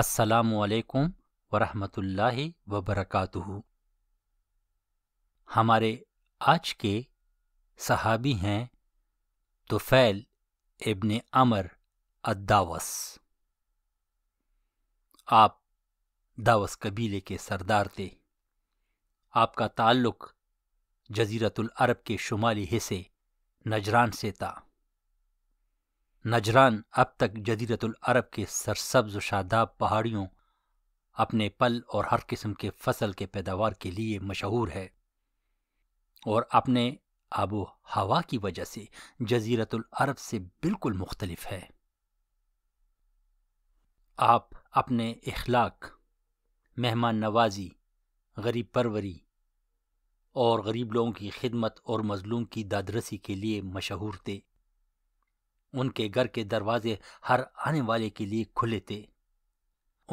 السلام علیکم ورحمۃ اللہ وبرکاتہ ہمارے آج کے صحابی ہیں توفیل ابن امر اداوس آپ داوس قبیلے کے سردار تھے آپ کا تعلق جزیرت العرب کے شمالی حصے نجران سے تھا نجران اب تک جزیرت العرب کے سرسبز و شاداب پہاڑیوں اپنے پل اور ہر قسم کے فصل کے پیداوار کے لیے مشہور ہے اور اپنے آب و ہوا کی وجہ سے جزیرت العرب سے بالکل مختلف ہے آپ اپنے اخلاق مہمان نوازی غریب پروری اور غریب لوگوں کی خدمت اور مظلوم کی دادرسی کے لیے مشہور تھے ان کے گھر کے دروازے ہر آنے والے کے لیے کھلے تھے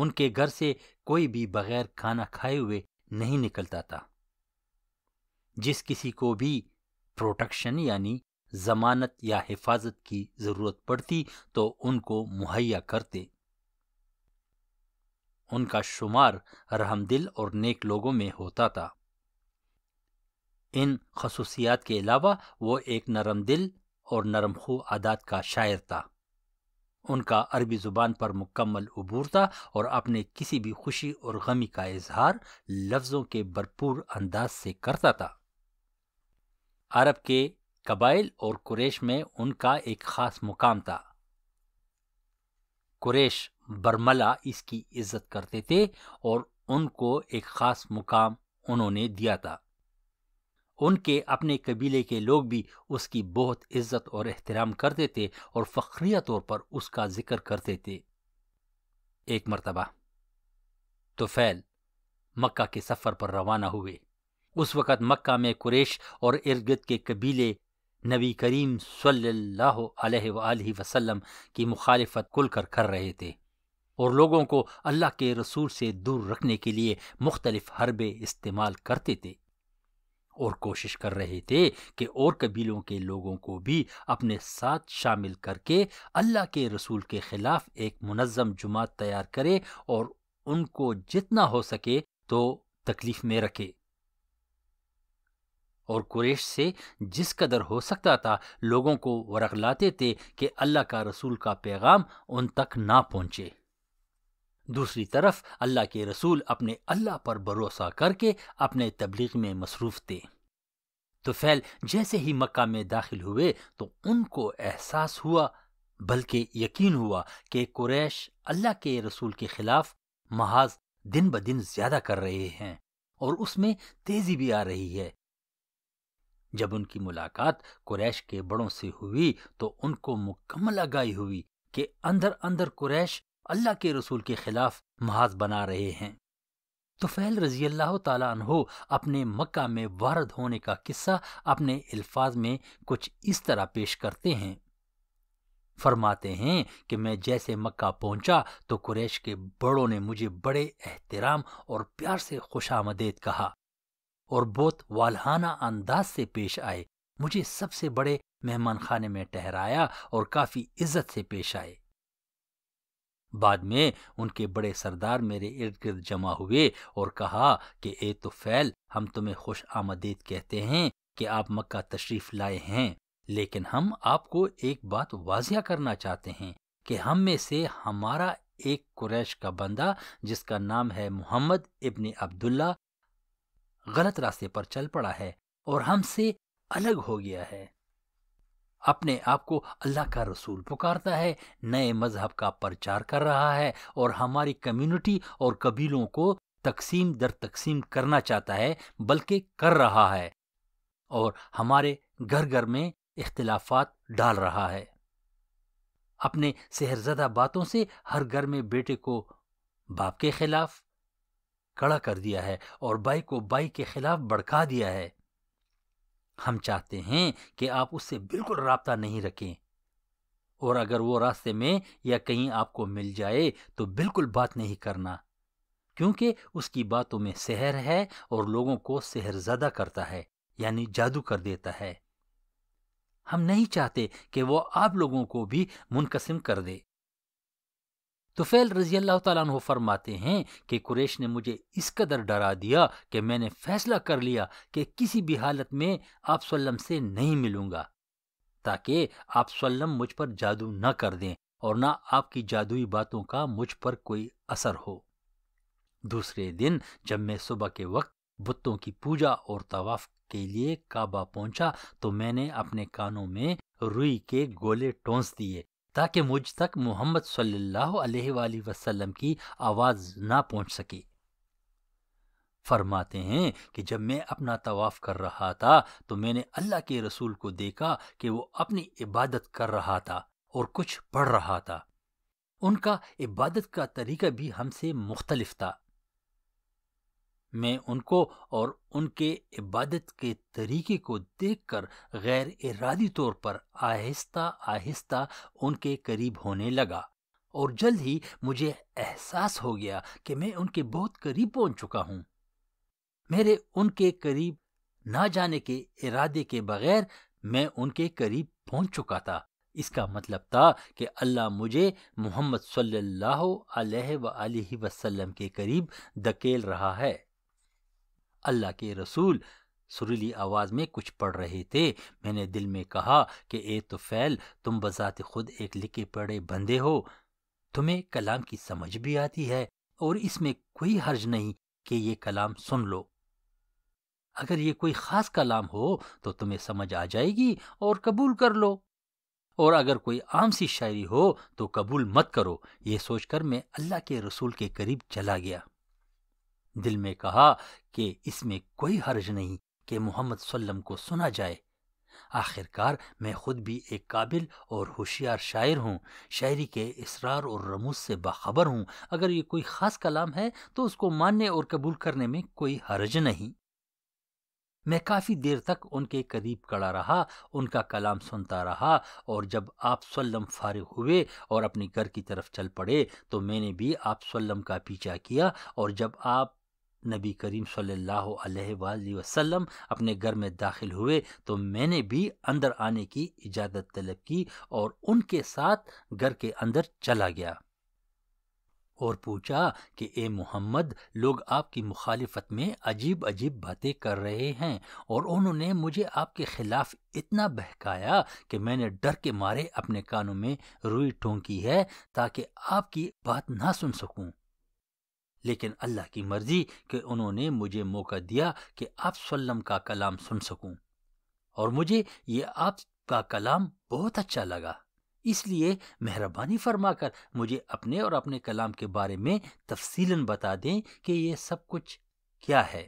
ان کے گھر سے کوئی بھی بغیر کھانا کھائے ہوئے نہیں نکلتا تھا جس کسی کو بھی پروٹیکشن یعنی ضمانت یا حفاظت کی ضرورت پڑتی تو ان کو مہیا کرتے ان کا شمار رحم دل اور نیک لوگوں میں ہوتا تھا ان خصوصیات کے علاوہ وہ ایک نرم دل اور نرم خو عادات کا شاعر تھا ان کا عربی زبان پر مکمل عبور تھا اور اپنے کسی بھی خوشی اور غمی کا اظہار لفظوں کے بھرپور انداز سے کرتا تھا عرب کے قبائل اور قریش میں ان کا ایک خاص مقام تھا قریش برملا اس کی عزت کرتے تھے اور ان کو ایک خاص مقام انہوں نے دیا تھا ان کے اپنے قبیلے کے لوگ بھی اس کی بہت عزت اور احترام کرتے تھے اور فخریہ طور پر اس کا ذکر کرتے تھے ایک مرتبہ توفیل مکہ کے سفر پر روانہ ہوئے اس وقت مکہ میں قریش اور ارگت کے قبیلے نبی کریم صلی اللہ علیہ وآلہ وسلم کی مخالفت کل کر کر رہے تھے اور لوگوں کو اللہ کے رسول سے دور رکھنے کے لیے مختلف حربے استعمال کرتے تھے اور کوشش کر رہے تھے کہ اور قبیلوں کے لوگوں کو بھی اپنے ساتھ شامل کر کے اللہ کے رسول کے خلاف ایک منظم جماعت تیار کرے اور ان کو جتنا ہو سکے تو تکلیف میں رکھے اور قریش سے جس قدر ہو سکتا تھا لوگوں کو ورغلاتے لاتے تھے کہ اللہ کا رسول کا پیغام ان تک نہ پہنچے دوسری طرف اللہ کے رسول اپنے اللہ پر بھروسہ کر کے اپنے تبلیغ میں مصروف تھے تو فیل جیسے ہی مکہ میں داخل ہوئے تو ان کو احساس ہوا بلکہ یقین ہوا کہ قریش اللہ کے رسول کے خلاف محاذ دن بدن دن زیادہ کر رہے ہیں اور اس میں تیزی بھی آ رہی ہے جب ان کی ملاقات قریش کے بڑوں سے ہوئی تو ان کو مکمل آگاہی ہوئی کہ اندر اندر قریش اللہ کے رسول کے خلاف محاذ بنا رہے ہیں تو فیل رضی اللہ تعالیٰ عنہ اپنے مکہ میں وارد ہونے کا قصہ اپنے الفاظ میں کچھ اس طرح پیش کرتے ہیں فرماتے ہیں کہ میں جیسے مکہ پہنچا تو قریش کے بڑوں نے مجھے بڑے احترام اور پیار سے خوش آمدید کہا اور بہت والہانہ انداز سے پیش آئے مجھے سب سے بڑے مہمان خانے میں ٹہرایا اور کافی عزت سے پیش آئے بعد میں ان کے بڑے سردار میرے ارد گرد جمع ہوئے اور کہا کہ اے تو فیل ہم تمہیں خوش آمدید کہتے ہیں کہ آپ مکہ تشریف لائے ہیں لیکن ہم آپ کو ایک بات واضح کرنا چاہتے ہیں کہ ہم میں سے ہمارا ایک قریش کا بندہ جس کا نام ہے محمد ابن عبداللہ غلط راستے پر چل پڑا ہے اور ہم سے الگ ہو گیا ہے اپنے آپ کو اللہ کا رسول پکارتا ہے نئے مذہب کا پرچار کر رہا ہے اور ہماری کمیونٹی اور قبیلوں کو تقسیم در تقسیم کرنا چاہتا ہے بلکہ کر رہا ہے اور ہمارے گھر گھر میں اختلافات ڈال رہا ہے اپنے زدہ باتوں سے ہر گھر میں بیٹے کو باپ کے خلاف کڑا کر دیا ہے اور بھائی کو بائی کے خلاف بڑکا دیا ہے ہم چاہتے ہیں کہ آپ اس سے بالکل رابطہ نہیں رکھیں اور اگر وہ راستے میں یا کہیں آپ کو مل جائے تو بالکل بات نہیں کرنا کیونکہ اس کی باتوں میں سحر ہے اور لوگوں کو سحر زدہ کرتا ہے یعنی جادو کر دیتا ہے ہم نہیں چاہتے کہ وہ آپ لوگوں کو بھی منقسم کر دے تو فیل رضی اللہ تعالیٰ عنہ فرماتے ہیں کہ قریش نے مجھے اس قدر ڈرا دیا کہ میں نے فیصلہ کر لیا کہ کسی بھی حالت میں آپ سلم سے نہیں ملوں گا تاکہ آپ سلم مجھ پر جادو نہ کر دیں اور نہ آپ کی جادوئی باتوں کا مجھ پر کوئی اثر ہو دوسرے دن جب میں صبح کے وقت بتوں کی پوجا اور طواف کے لیے کعبہ پہنچا تو میں نے اپنے کانوں میں روئی کے گولے ٹونس دیے تاکہ مجھ تک محمد صلی اللہ علیہ وآلہ وسلم کی آواز نہ پہنچ سکے فرماتے ہیں کہ جب میں اپنا طواف کر رہا تھا تو میں نے اللہ کے رسول کو دیکھا کہ وہ اپنی عبادت کر رہا تھا اور کچھ پڑھ رہا تھا ان کا عبادت کا طریقہ بھی ہم سے مختلف تھا میں ان کو اور ان کے عبادت کے طریقے کو دیکھ کر غیر ارادی طور پر آہستہ آہستہ ان کے قریب ہونے لگا اور جلد ہی مجھے احساس ہو گیا کہ میں ان کے بہت قریب پہنچ چکا ہوں میرے ان کے قریب نہ جانے کے ارادے کے بغیر میں ان کے قریب پہنچ چکا تھا اس کا مطلب تھا کہ اللہ مجھے محمد صلی اللہ علیہ و وسلم کے قریب دکیل رہا ہے اللہ کے رسول سریلی آواز میں کچھ پڑھ رہے تھے میں نے دل میں کہا کہ اے تو فیل تم بذات خود ایک لکھے پڑے بندے ہو تمہیں کلام کی سمجھ بھی آتی ہے اور اس میں کوئی حرج نہیں کہ یہ کلام سن لو اگر یہ کوئی خاص کلام ہو تو تمہیں سمجھ آ جائے گی اور قبول کر لو اور اگر کوئی عام سی شاعری ہو تو قبول مت کرو یہ سوچ کر میں اللہ کے رسول کے قریب چلا گیا دل میں کہا کہ اس میں کوئی حرج نہیں کہ محمد سلم کو سنا جائے آخرکار میں خود بھی ایک قابل اور ہوشیار شاعر ہوں شاعری کے اسرار اور رموز سے باخبر ہوں اگر یہ کوئی خاص کلام ہے تو اس کو ماننے اور قبول کرنے میں کوئی حرج نہیں میں کافی دیر تک ان کے قریب کڑا رہا ان کا کلام سنتا رہا اور جب آپ سلم فارغ ہوئے اور اپنے گھر کی طرف چل پڑے تو میں نے بھی آپ سلم کا پیچھا کیا اور جب آپ نبی کریم صلی اللہ علیہ وآلہ وسلم اپنے گھر میں داخل ہوئے تو میں نے بھی اندر آنے کی اجازت طلب کی اور ان کے ساتھ گھر کے اندر چلا گیا اور پوچھا کہ اے محمد لوگ آپ کی مخالفت میں عجیب عجیب باتیں کر رہے ہیں اور انہوں نے مجھے آپ کے خلاف اتنا بہکایا کہ میں نے ڈر کے مارے اپنے کانوں میں روئی ٹھونکی ہے تاکہ آپ کی بات نہ سن سکوں لیکن اللہ کی مرضی کہ انہوں نے مجھے موقع دیا کہ آپ سلم کا کلام سن سکوں اور مجھے یہ آپ کا کلام بہت اچھا لگا اس لیے مہربانی فرما کر مجھے اپنے اور اپنے کلام کے بارے میں تفصیل بتا دیں کہ یہ سب کچھ کیا ہے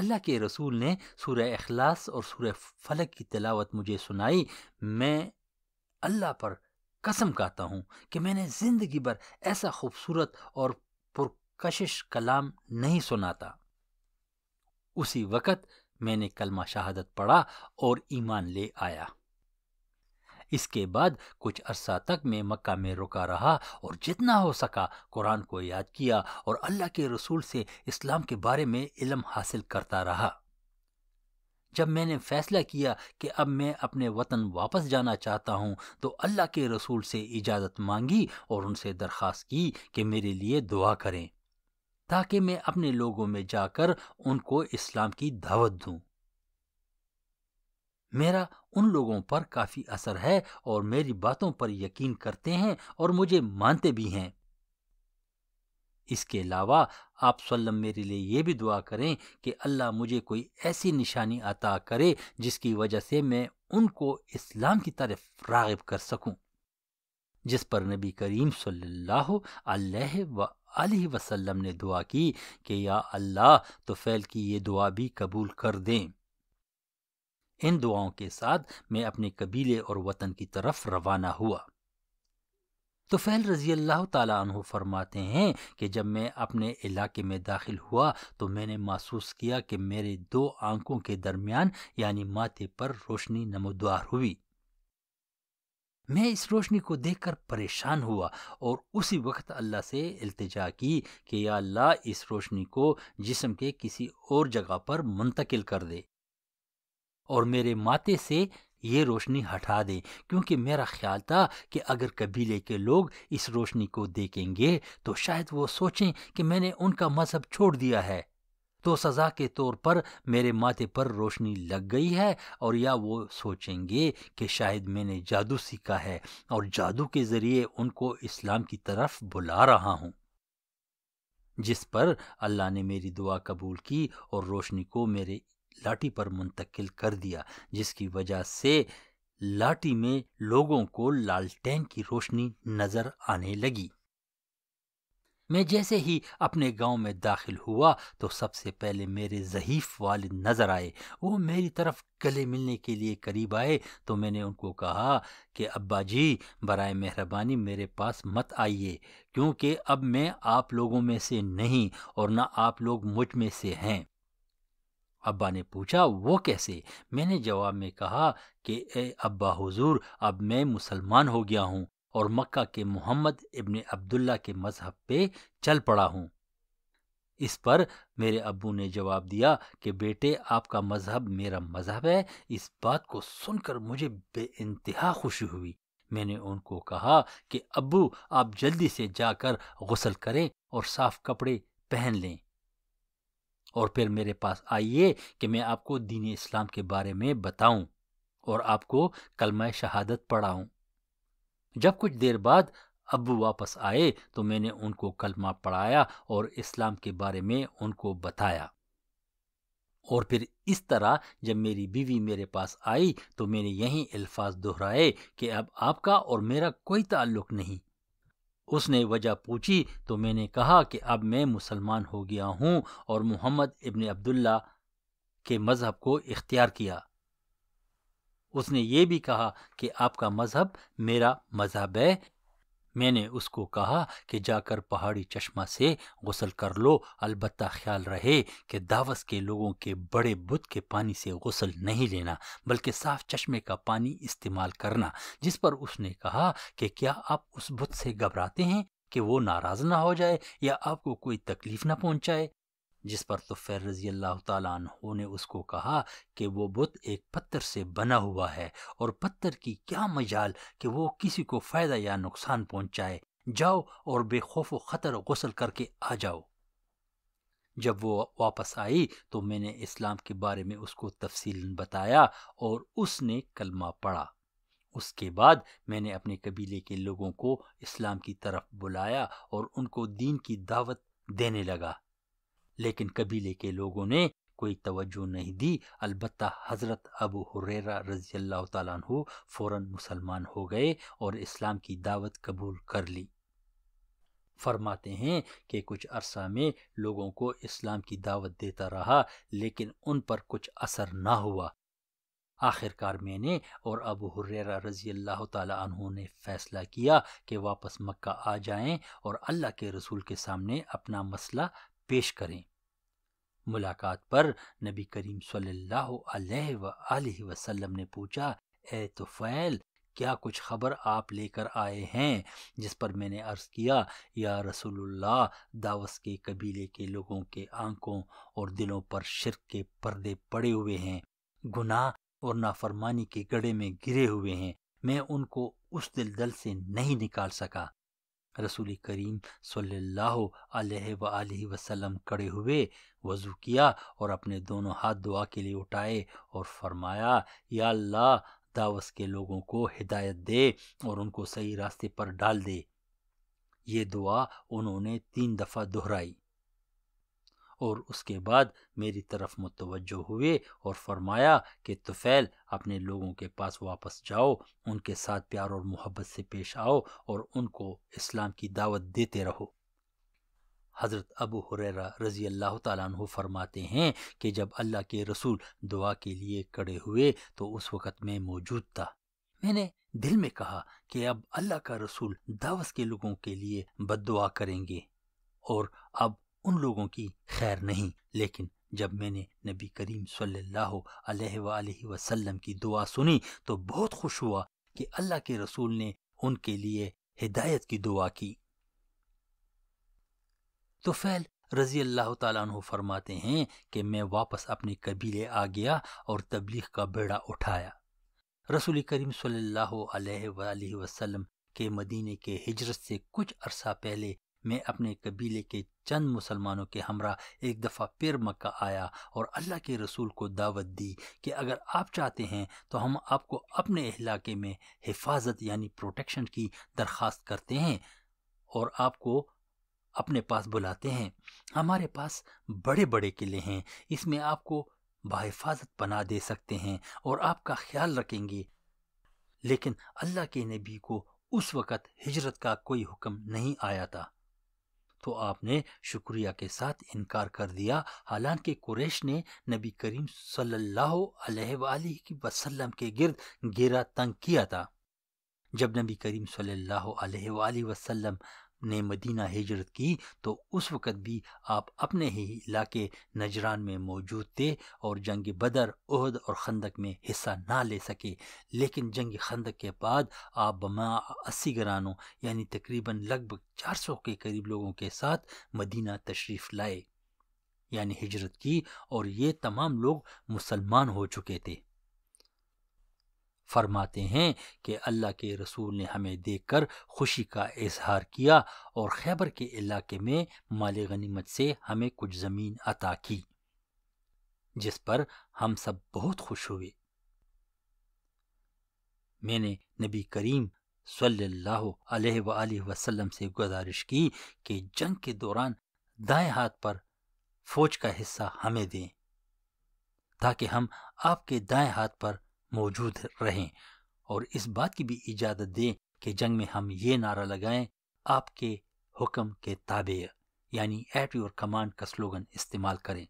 اللہ کے رسول نے سورہ اخلاص اور سورہ فلک کی تلاوت مجھے سنائی میں اللہ پر قسم کہتا ہوں کہ میں نے زندگی بھر ایسا خوبصورت اور پرکشش کلام نہیں سناتا اسی وقت میں نے کلمہ شہادت پڑھا اور ایمان لے آیا اس کے بعد کچھ عرصہ تک میں مکہ میں رکا رہا اور جتنا ہو سکا قرآن کو یاد کیا اور اللہ کے رسول سے اسلام کے بارے میں علم حاصل کرتا رہا جب میں نے فیصلہ کیا کہ اب میں اپنے وطن واپس جانا چاہتا ہوں تو اللہ کے رسول سے اجازت مانگی اور ان سے درخواست کی کہ میرے لیے دعا کریں تاکہ میں اپنے لوگوں میں جا کر ان کو اسلام کی دعوت دوں میرا ان لوگوں پر کافی اثر ہے اور میری باتوں پر یقین کرتے ہیں اور مجھے مانتے بھی ہیں اس کے علاوہ آپ وسلم میرے لیے یہ بھی دعا کریں کہ اللہ مجھے کوئی ایسی نشانی عطا کرے جس کی وجہ سے میں ان کو اسلام کی طرف راغب کر سکوں جس پر نبی کریم صلی اللہ علیہ و علیہ وسلم نے دعا کی کہ یا اللہ تو فیل کی یہ دعا بھی قبول کر دیں ان دعاؤں کے ساتھ میں اپنے قبیلے اور وطن کی طرف روانہ ہوا تو فیل رضی اللہ تعالیٰ عنہ فرماتے ہیں کہ جب میں اپنے علاقے میں داخل ہوا تو میں نے محسوس کیا کہ میرے دو آنکھوں کے درمیان یعنی ماتے پر روشنی نمودار ہوئی میں اس روشنی کو دیکھ کر پریشان ہوا اور اسی وقت اللہ سے التجا کی کہ یا اللہ اس روشنی کو جسم کے کسی اور جگہ پر منتقل کر دے اور میرے ماتے سے یہ روشنی ہٹا دیں کیونکہ میرا خیال تھا کہ اگر قبیلے کے لوگ اس روشنی کو دیکھیں گے تو شاید وہ سوچیں کہ میں نے ان کا مذہب چھوڑ دیا ہے تو سزا کے طور پر میرے ماتے پر روشنی لگ گئی ہے اور یا وہ سوچیں گے کہ شاید میں نے جادو سیکھا ہے اور جادو کے ذریعے ان کو اسلام کی طرف بلا رہا ہوں جس پر اللہ نے میری دعا قبول کی اور روشنی کو میرے لاٹھی پر منتقل کر دیا جس کی وجہ سے لاٹھی میں لوگوں کو لالٹین کی روشنی نظر آنے لگی میں جیسے ہی اپنے گاؤں میں داخل ہوا تو سب سے پہلے میرے ضعیف والد نظر آئے وہ میری طرف گلے ملنے کے لیے قریب آئے تو میں نے ان کو کہا کہ ابا جی برائے مہربانی میرے پاس مت آئیے کیونکہ اب میں آپ لوگوں میں سے نہیں اور نہ آپ لوگ مجھ میں سے ہیں ابا نے پوچھا وہ کیسے میں نے جواب میں کہا کہ اے ابا حضور اب میں مسلمان ہو گیا ہوں اور مکہ کے محمد ابن عبداللہ کے مذہب پہ چل پڑا ہوں اس پر میرے ابو نے جواب دیا کہ بیٹے آپ کا مذہب میرا مذہب ہے اس بات کو سن کر مجھے بے انتہا خوشی ہوئی میں نے ان کو کہا کہ ابو آپ جلدی سے جا کر غسل کریں اور صاف کپڑے پہن لیں اور پھر میرے پاس آئیے کہ میں آپ کو دین اسلام کے بارے میں بتاؤں اور آپ کو کلمہ شہادت پڑھاؤں جب کچھ دیر بعد ابو واپس آئے تو میں نے ان کو کلمہ پڑھایا اور اسلام کے بارے میں ان کو بتایا اور پھر اس طرح جب میری بیوی میرے پاس آئی تو میں نے یہی الفاظ دہرائے کہ اب آپ کا اور میرا کوئی تعلق نہیں اس نے وجہ پوچھی تو میں نے کہا کہ اب میں مسلمان ہو گیا ہوں اور محمد ابن عبداللہ کے مذہب کو اختیار کیا اس نے یہ بھی کہا کہ آپ کا مذہب میرا مذہب ہے میں نے اس کو کہا کہ جا کر پہاڑی چشمہ سے غسل کر لو البتہ خیال رہے کہ داوس کے لوگوں کے بڑے بت کے پانی سے غسل نہیں لینا بلکہ صاف چشمے کا پانی استعمال کرنا جس پر اس نے کہا کہ کیا آپ اس بت سے گھبراتے ہیں کہ وہ ناراض نہ ہو جائے یا آپ کو کوئی تکلیف نہ پہنچائے جس پر تو فیر رضی اللہ تعالیٰ عنہ نے اس کو کہا کہ وہ بت ایک پتھر سے بنا ہوا ہے اور پتھر کی کیا مجال کہ وہ کسی کو فائدہ یا نقصان پہنچائے جاؤ اور بے خوف و خطر غسل کر کے آ جاؤ جب وہ واپس آئی تو میں نے اسلام کے بارے میں اس کو تفصیل بتایا اور اس نے کلمہ پڑھا اس کے بعد میں نے اپنے قبیلے کے لوگوں کو اسلام کی طرف بلایا اور ان کو دین کی دعوت دینے لگا لیکن قبیلے کے لوگوں نے کوئی توجہ نہیں دی البتہ حضرت ابو حریرہ رضی اللہ تعالیٰ عنہ فوراً مسلمان ہو گئے اور اسلام کی دعوت قبول کر لی فرماتے ہیں کہ کچھ عرصہ میں لوگوں کو اسلام کی دعوت دیتا رہا لیکن ان پر کچھ اثر نہ ہوا آخر کار میں نے اور ابو حریرہ رضی اللہ تعالیٰ عنہ نے فیصلہ کیا کہ واپس مکہ آ جائیں اور اللہ کے رسول کے سامنے اپنا مسئلہ پیش کریں ملاقات پر نبی کریم صلی اللہ علیہ وسلم نے پوچھا اے تو فیل کیا کچھ خبر آپ لے کر آئے ہیں جس پر میں نے عرض کیا یا رسول اللہ داوس کے قبیلے کے لوگوں کے آنکھوں اور دلوں پر شرک کے پردے پڑے ہوئے ہیں گناہ اور نافرمانی کے گڑے میں گرے ہوئے ہیں میں ان کو اس دل دل سے نہیں نکال سکا رسول کریم صلی اللہ علیہ و وسلم کڑے ہوئے وضو کیا اور اپنے دونوں ہاتھ دعا کے لیے اٹھائے اور فرمایا یا اللہ داوس کے لوگوں کو ہدایت دے اور ان کو صحیح راستے پر ڈال دے یہ دعا انہوں نے تین دفعہ دہرائی اور اس کے بعد میری طرف متوجہ ہوئے اور فرمایا کہ توفیل اپنے لوگوں کے پاس واپس جاؤ ان کے ساتھ پیار اور محبت سے پیش آؤ اور ان کو اسلام کی دعوت دیتے رہو حضرت ابو حریرہ رضی اللہ تعالیٰ عنہ فرماتے ہیں کہ جب اللہ کے رسول دعا کے لیے کڑے ہوئے تو اس وقت میں موجود تھا میں نے دل میں کہا کہ اب اللہ کا رسول دعوت کے لوگوں کے لیے بد دعا کریں گے اور اب ان لوگوں کی خیر نہیں لیکن جب میں نے نبی کریم صلی اللہ علیہ وآلہ وسلم کی دعا سنی تو بہت خوش ہوا کہ اللہ کے رسول نے ان کے لیے ہدایت کی دعا کی تو فیل رضی اللہ تعالیٰ عنہ فرماتے ہیں کہ میں واپس اپنے قبیلے آ گیا اور تبلیغ کا بیڑا اٹھایا رسول کریم صلی اللہ علیہ وآلہ وسلم کے مدینے کے ہجرت سے کچھ عرصہ پہلے میں اپنے قبیلے کے چند مسلمانوں کے ہمراہ ایک دفعہ پھر مکہ آیا اور اللہ کے رسول کو دعوت دی کہ اگر آپ چاہتے ہیں تو ہم آپ کو اپنے علاقے میں حفاظت یعنی پروٹیکشن کی درخواست کرتے ہیں اور آپ کو اپنے پاس بلاتے ہیں ہمارے پاس بڑے بڑے قلعے ہیں اس میں آپ کو بحفاظت بنا دے سکتے ہیں اور آپ کا خیال رکھیں گے لیکن اللہ کے نبی کو اس وقت ہجرت کا کوئی حکم نہیں آیا تھا تو آپ نے شکریہ کے ساتھ انکار کر دیا حالانکہ قریش نے نبی کریم صلی اللہ علیہ وآلہ وسلم کے گرد گیرا تنگ کیا تھا جب نبی کریم صلی اللہ علیہ وآلہ وسلم نے مدینہ ہجرت کی تو اس وقت بھی آپ اپنے ہی علاقے نجران میں موجود تھے اور جنگ بدر عہد اور خندق میں حصہ نہ لے سکے لیکن جنگ خندق کے بعد آپ بما اسی گرانوں یعنی تقریباً لگ بھگ چار سو کے قریب لوگوں کے ساتھ مدینہ تشریف لائے یعنی ہجرت کی اور یہ تمام لوگ مسلمان ہو چکے تھے فرماتے ہیں کہ اللہ کے رسول نے ہمیں دیکھ کر خوشی کا اظہار کیا اور خیبر کے علاقے میں مال غنیمت سے ہمیں کچھ زمین عطا کی جس پر ہم سب بہت خوش ہوئے میں نے نبی کریم صلی اللہ علیہ وسلم سے گزارش کی کہ جنگ کے دوران دائیں ہاتھ پر فوج کا حصہ ہمیں دیں تاکہ ہم آپ کے دائیں ہاتھ پر موجود رہیں اور اس بات کی بھی اجازت دیں کہ جنگ میں ہم یہ نعرہ لگائیں آپ کے حکم کے تابع یعنی ایٹ یور کمانڈ کا سلوگن استعمال کریں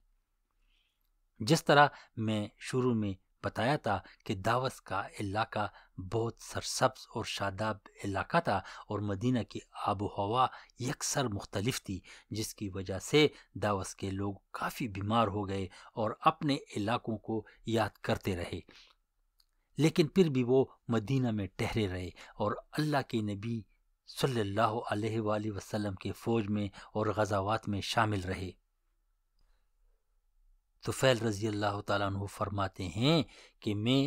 جس طرح میں شروع میں بتایا تھا کہ داوس کا علاقہ بہت سرسبز اور شاداب علاقہ تھا اور مدینہ کی آب و ہوا یکسر مختلف تھی جس کی وجہ سے داوس کے لوگ کافی بیمار ہو گئے اور اپنے علاقوں کو یاد کرتے رہے لیکن پھر بھی وہ مدینہ میں ٹہرے رہے اور اللہ کے نبی صلی اللہ علیہ وآلہ وسلم کے فوج میں اور غزاوات میں شامل رہے تو فیل رضی اللہ تعالیٰ عنہ فرماتے ہیں کہ میں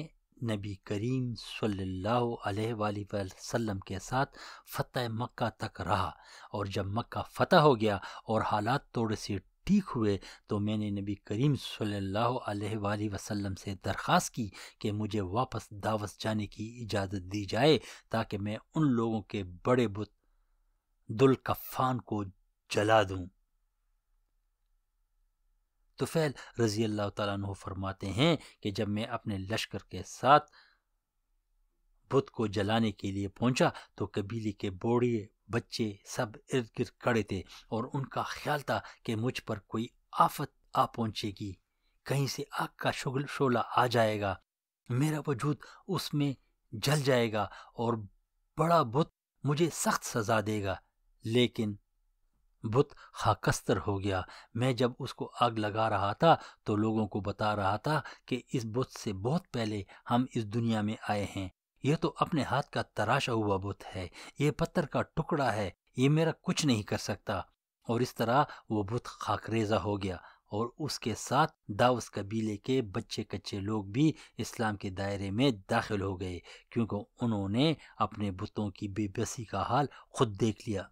نبی کریم صلی اللہ علیہ وآلہ وسلم کے ساتھ فتح مکہ تک رہا اور جب مکہ فتح ہو گیا اور حالات تھوڑے سے ہوئے تو میں نے نبی کریم صلی اللہ علیہ وآلہ وسلم سے درخواست کی کہ مجھے واپس دعوت جانے کی اجازت دی جائے تاکہ میں ان لوگوں کے بڑے بت کفان کو جلا دوں تو رضی اللہ تعالیٰ عنہ فرماتے ہیں کہ جب میں اپنے لشکر کے ساتھ بت کو جلانے کے لیے پہنچا تو قبیلے کے بوڑھے بچے سب ارد گرد کڑے تھے اور ان کا خیال تھا کہ مجھ پر کوئی آفت آ پہنچے گی کہیں سے آگ کا شغل شولہ آ جائے گا میرا وجود اس میں جل جائے گا اور بڑا بت مجھے سخت سزا دے گا لیکن بت خاکستر ہو گیا میں جب اس کو آگ لگا رہا تھا تو لوگوں کو بتا رہا تھا کہ اس بت سے بہت پہلے ہم اس دنیا میں آئے ہیں یہ تو اپنے ہاتھ کا تراشا ہوا بت ہے یہ پتھر کا ٹکڑا ہے یہ میرا کچھ نہیں کر سکتا اور اس طرح وہ بت ہو گیا اور اس کے ساتھ داوس قبیلے کے بچے کچے لوگ بھی اسلام کے دائرے میں داخل ہو گئے کیونکہ انہوں نے اپنے بتوں کی بے بسی کا حال خود دیکھ لیا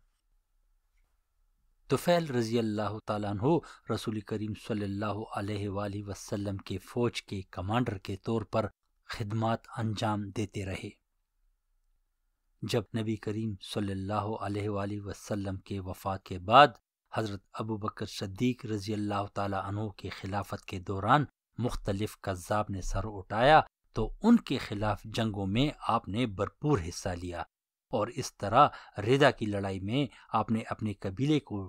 توفیل رضی اللہ تعالیٰ عنہ رسول کریم صلی اللہ علیہ وآلہ وسلم کے فوج کے کمانڈر کے طور پر خدمات انجام دیتے رہے جب نبی کریم صلی اللہ علیہ وآلہ وسلم کے وفات کے بعد حضرت ابو بکر صدیق رضی اللہ تعالیٰ عنہ کی خلافت کے دوران مختلف قذاب نے سر اٹھایا تو ان کے خلاف جنگوں میں آپ نے بھرپور حصہ لیا اور اس طرح ردا کی لڑائی میں آپ نے اپنے قبیلے کو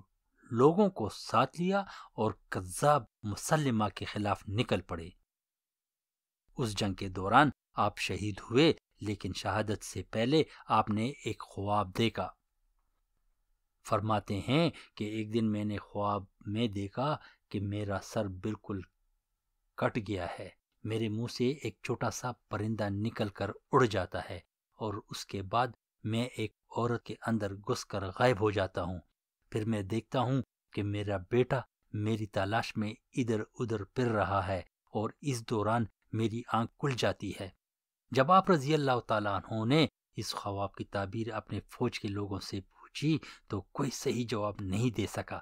لوگوں کو ساتھ لیا اور قذاب مسلمہ کے خلاف نکل پڑے اس جنگ کے دوران آپ شہید ہوئے لیکن شہادت سے پہلے آپ نے ایک خواب دیکھا فرماتے ہیں کہ ایک دن میں نے خواب میں دیکھا کہ میرا سر بالکل کٹ گیا ہے میرے منہ سے ایک چھوٹا سا پرندہ نکل کر اڑ جاتا ہے اور اس کے بعد میں ایک عورت کے اندر گھس کر غائب ہو جاتا ہوں پھر میں دیکھتا ہوں کہ میرا بیٹا میری تلاش میں ادھر ادھر پھر رہا ہے اور اس دوران میری آنکھ کل جاتی ہے جب آپ رضی اللہ تعالیٰ عنہ نے اس خواب کی تعبیر اپنے فوج کے لوگوں سے پوچھی تو کوئی صحیح جواب نہیں دے سکا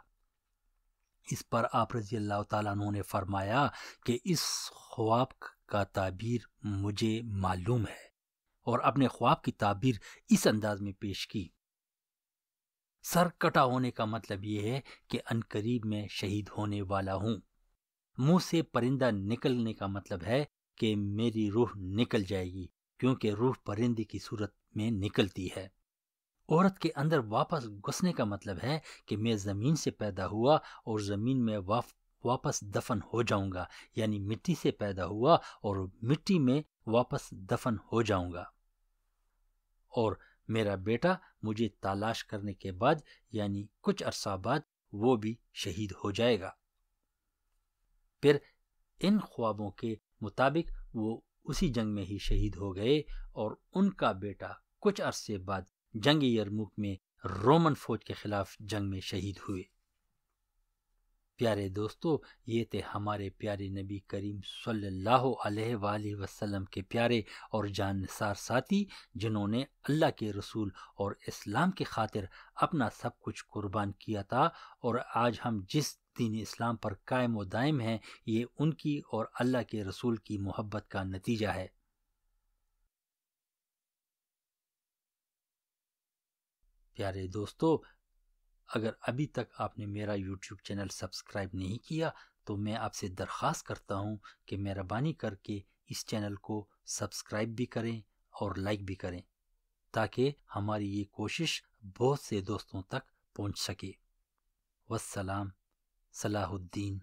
اس پر آپ رضی اللہ تعالیٰ عنہ نے فرمایا کہ اس خواب کا تعبیر مجھے معلوم ہے اور اپنے خواب کی تعبیر اس انداز میں پیش کی سر کٹا ہونے کا مطلب یہ ہے کہ انقریب میں شہید ہونے والا ہوں منہ سے پرندہ نکلنے کا مطلب ہے کہ میری روح نکل جائے گی کیونکہ روح پرندے کی صورت میں نکلتی ہے عورت کے اندر واپس گھسنے کا مطلب ہے کہ میں زمین سے پیدا ہوا اور زمین میں واپس دفن ہو جاؤں گا یعنی مٹی سے پیدا ہوا اور مٹی میں واپس دفن ہو جاؤں گا اور میرا بیٹا مجھے تلاش کرنے کے بعد یعنی کچھ عرصہ بعد وہ بھی شہید ہو جائے گا پھر ان خوابوں کے مطابق وہ اسی جنگ میں ہی شہید ہو گئے اور ان کا بیٹا کچھ عرصے بعد جنگ یرموک میں رومن فوج کے خلاف جنگ میں شہید ہوئے پیارے دوستو یہ تھے ہمارے پیارے نبی کریم صلی اللہ علیہ وآلہ وسلم کے پیارے اور جان نثار ساتھی جنہوں نے اللہ کے رسول اور اسلام کی خاطر اپنا سب کچھ قربان کیا تھا اور آج ہم جس دین اسلام پر قائم و دائم ہیں یہ ان کی اور اللہ کے رسول کی محبت کا نتیجہ ہے پیارے دوستو اگر ابھی تک آپ نے میرا یوٹیوب چینل سبسکرائب نہیں کیا تو میں آپ سے درخواست کرتا ہوں کہ مہربانی کر کے اس چینل کو سبسکرائب بھی کریں اور لائک بھی کریں تاکہ ہماری یہ کوشش بہت سے دوستوں تک پہنچ سکے والسلام صلاح الدين